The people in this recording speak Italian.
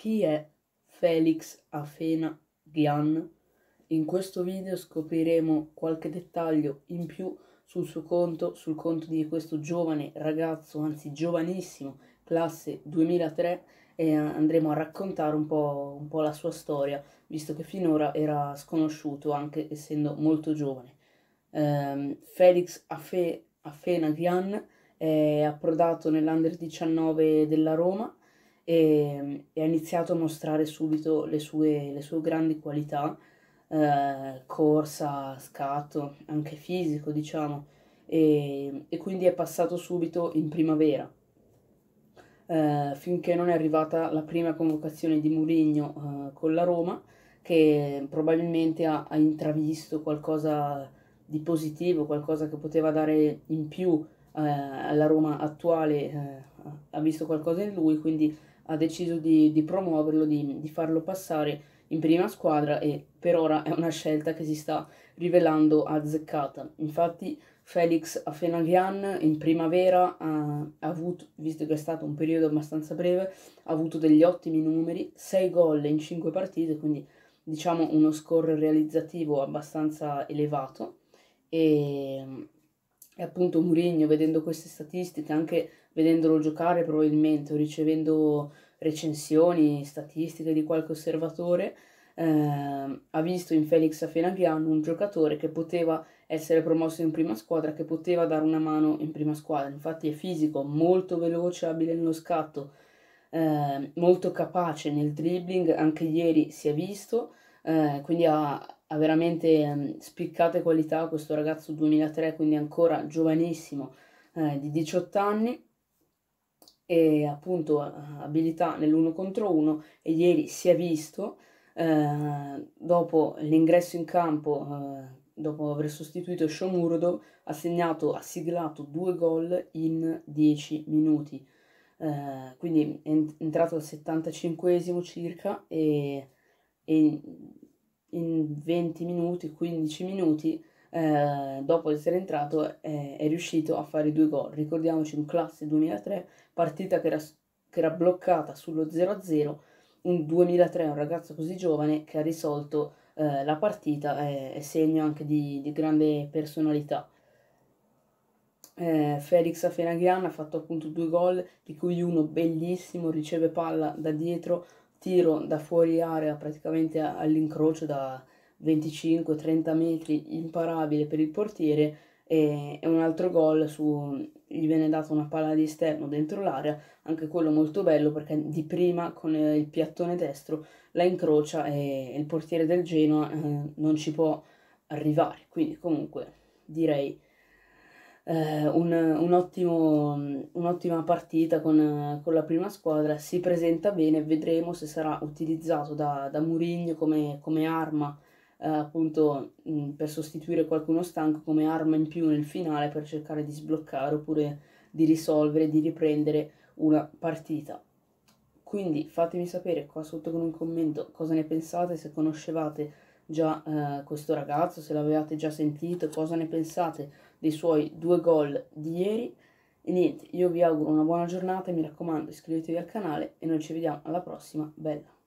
Chi è Felix Afena Ghian? In questo video scopriremo qualche dettaglio in più sul suo conto, sul conto di questo giovane ragazzo, anzi giovanissimo, classe 2003 e andremo a raccontare un po', un po la sua storia, visto che finora era sconosciuto anche essendo molto giovane. Um, Felix Afe, Afena Ghian è approdato nell'Under 19 della Roma e, e ha iniziato a mostrare subito le sue, le sue grandi qualità, eh, corsa, scatto, anche fisico diciamo, e, e, quindi è passato subito in primavera. Eh, finché non è arrivata la prima convocazione di Mourinho eh, con la Roma, che probabilmente ha, ha intravisto qualcosa di positivo, qualcosa che poteva dare in più eh, alla Roma attuale, eh, ha visto qualcosa in lui, quindi ha deciso di, di promuoverlo, di, di, farlo passare in prima squadra e per ora è una scelta che si sta rivelando azzeccata. Infatti Felix Afenagian in primavera ha, ha avuto, visto che è stato un periodo abbastanza breve, ha avuto degli ottimi numeri, 6 gol in 5 partite, quindi diciamo uno score realizzativo abbastanza elevato e e appunto Mourinho, vedendo queste statistiche, anche vedendolo giocare probabilmente, o ricevendo recensioni, statistiche di qualche osservatore, eh, ha visto in Felix Afenaghian un giocatore che poteva essere promosso in prima squadra, che poteva dare una mano in prima squadra. Infatti è fisico, molto veloce, abile nello scatto, eh, molto capace nel dribbling, anche ieri si è visto, eh, quindi ha ha veramente ehm, spiccate qualità questo ragazzo 2003, quindi ancora giovanissimo, eh, di 18 anni e appunto abilità nell'uno contro uno e ieri si è visto eh, dopo l'ingresso in campo eh, dopo aver sostituito Shomurdo ha segnato, ha siglato due gol in 10 minuti eh, quindi è entrato al 75 esimo circa e, e in 20 minuti, 15 minuti, eh, dopo essere entrato, eh, è riuscito a fare due gol. Ricordiamoci un classe 2003, partita che era, che era bloccata sullo 0-0. Un 2003, un ragazzo così giovane che ha risolto eh, la partita, è, è segno anche di, di grande personalità. Eh, Felix Afenaghian ha fatto appunto due gol, di cui uno bellissimo, riceve palla da dietro, tiro da fuori area praticamente all'incrocio da 25-30 metri imparabile per il portiere e, e un altro gol su gli viene data una palla di esterno dentro l'area, anche quello molto bello perché di prima con eh, il piattone destro la incrocia e il portiere del Genoa eh, non ci può arrivare, quindi comunque direi eh, un, un ottimo, un'ottima partita con, con, la prima squadra, si presenta bene, vedremo se sarà utilizzato da, da Murigno come, come arma eh, appunto mh, mm, per sostituire qualcuno stanco, come arma in più nel finale per cercare di sbloccare oppure di risolvere, di riprendere una partita. Quindi fatemi sapere qua sotto con un commento cosa ne pensate, se conoscevate già eh, questo ragazzo, se l'avevate già sentito, cosa ne pensate dei suoi due gol di ieri. E niente, io vi auguro una buona giornata, mi raccomando iscrivetevi al canale e noi ci vediamo alla prossima, bella!